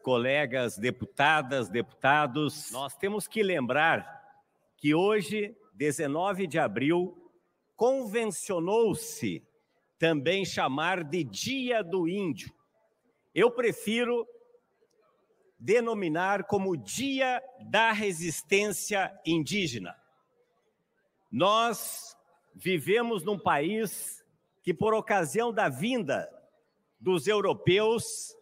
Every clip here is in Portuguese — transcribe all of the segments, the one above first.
colegas deputadas, deputados, nós temos que lembrar que hoje, 19 de abril, convencionou-se também chamar de Dia do Índio. Eu prefiro denominar como Dia da Resistência Indígena. Nós vivemos num país que, por ocasião da vinda dos europeus,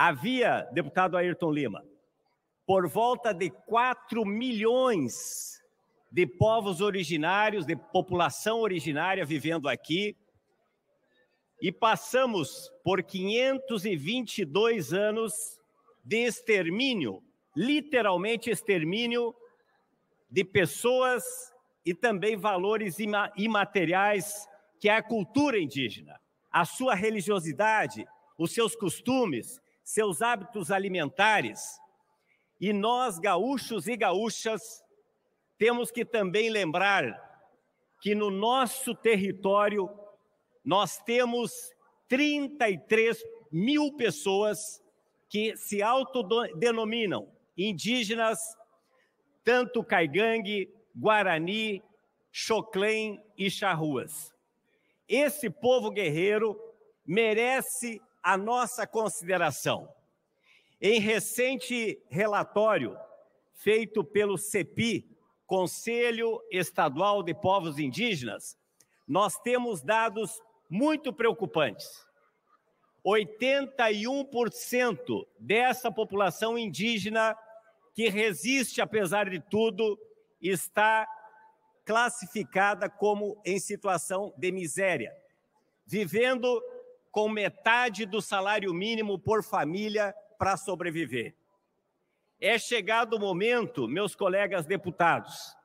havia, deputado Ayrton Lima, por volta de 4 milhões de povos originários, de população originária vivendo aqui, e passamos por 522 anos de extermínio, literalmente extermínio de pessoas e também valores imateriais que é a cultura indígena, a sua religiosidade, os seus costumes, seus hábitos alimentares. E nós, gaúchos e gaúchas, temos que também lembrar que no nosso território nós temos 33 mil pessoas que se autodenominam indígenas, tanto caigangue, guarani, choclém e charruas. Esse povo guerreiro merece à nossa consideração. Em recente relatório feito pelo CEPI, Conselho Estadual de Povos Indígenas, nós temos dados muito preocupantes. 81% dessa população indígena que resiste, apesar de tudo, está classificada como em situação de miséria, vivendo com metade do salário mínimo por família para sobreviver. É chegado o momento, meus colegas deputados,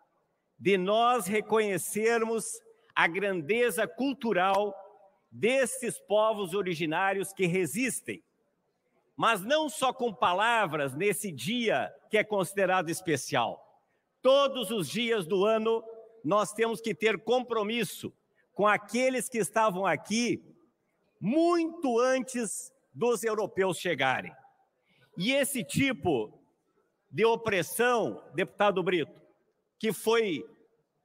de nós reconhecermos a grandeza cultural desses povos originários que resistem, mas não só com palavras nesse dia que é considerado especial. Todos os dias do ano, nós temos que ter compromisso com aqueles que estavam aqui muito antes dos europeus chegarem. E esse tipo de opressão, deputado Brito, que foi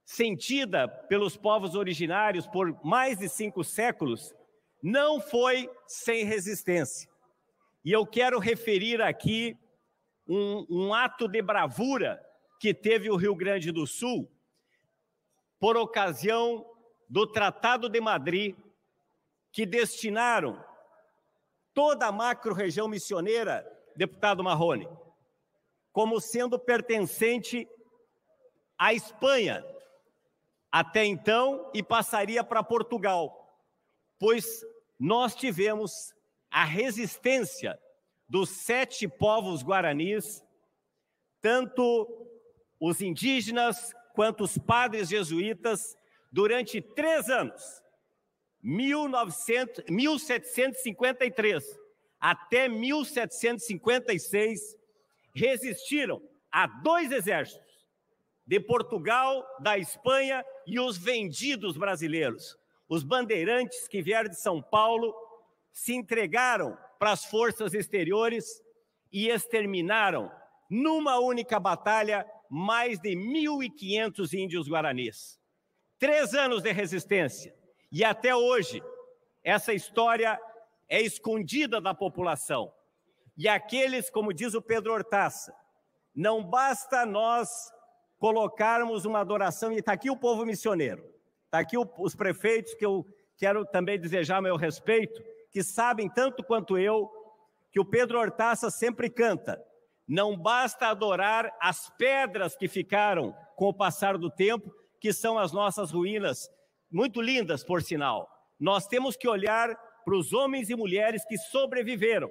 sentida pelos povos originários por mais de cinco séculos, não foi sem resistência. E eu quero referir aqui um, um ato de bravura que teve o Rio Grande do Sul por ocasião do Tratado de Madrid que destinaram toda a macro-região missioneira, deputado Marrone, como sendo pertencente à Espanha até então e passaria para Portugal, pois nós tivemos a resistência dos sete povos guaranis, tanto os indígenas quanto os padres jesuítas, durante três anos. 1900, 1753 até 1756 resistiram a dois exércitos, de Portugal, da Espanha e os vendidos brasileiros. Os bandeirantes que vieram de São Paulo se entregaram para as forças exteriores e exterminaram, numa única batalha, mais de 1.500 índios guaranis. Três anos de resistência, e até hoje, essa história é escondida da população. E aqueles, como diz o Pedro Hortaça, não basta nós colocarmos uma adoração, e está aqui o povo missioneiro, está aqui o, os prefeitos que eu quero também desejar meu respeito, que sabem tanto quanto eu que o Pedro Hortaça sempre canta. Não basta adorar as pedras que ficaram com o passar do tempo, que são as nossas ruínas, muito lindas, por sinal. Nós temos que olhar para os homens e mulheres que sobreviveram.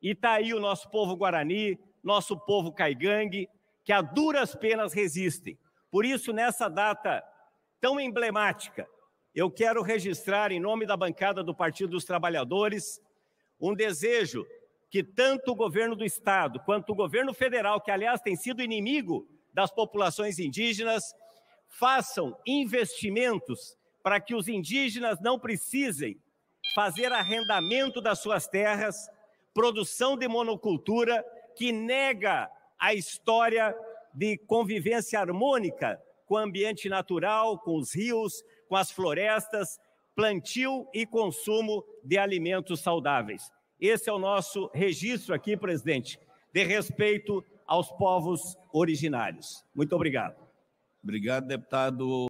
E está aí o nosso povo guarani, nosso povo caigangue, que a duras penas resistem. Por isso, nessa data tão emblemática, eu quero registrar, em nome da bancada do Partido dos Trabalhadores, um desejo que tanto o governo do Estado quanto o governo federal, que aliás tem sido inimigo das populações indígenas, façam investimentos para que os indígenas não precisem fazer arrendamento das suas terras, produção de monocultura que nega a história de convivência harmônica com o ambiente natural, com os rios, com as florestas, plantio e consumo de alimentos saudáveis. Esse é o nosso registro aqui, presidente, de respeito aos povos originários. Muito obrigado. Obrigado, deputado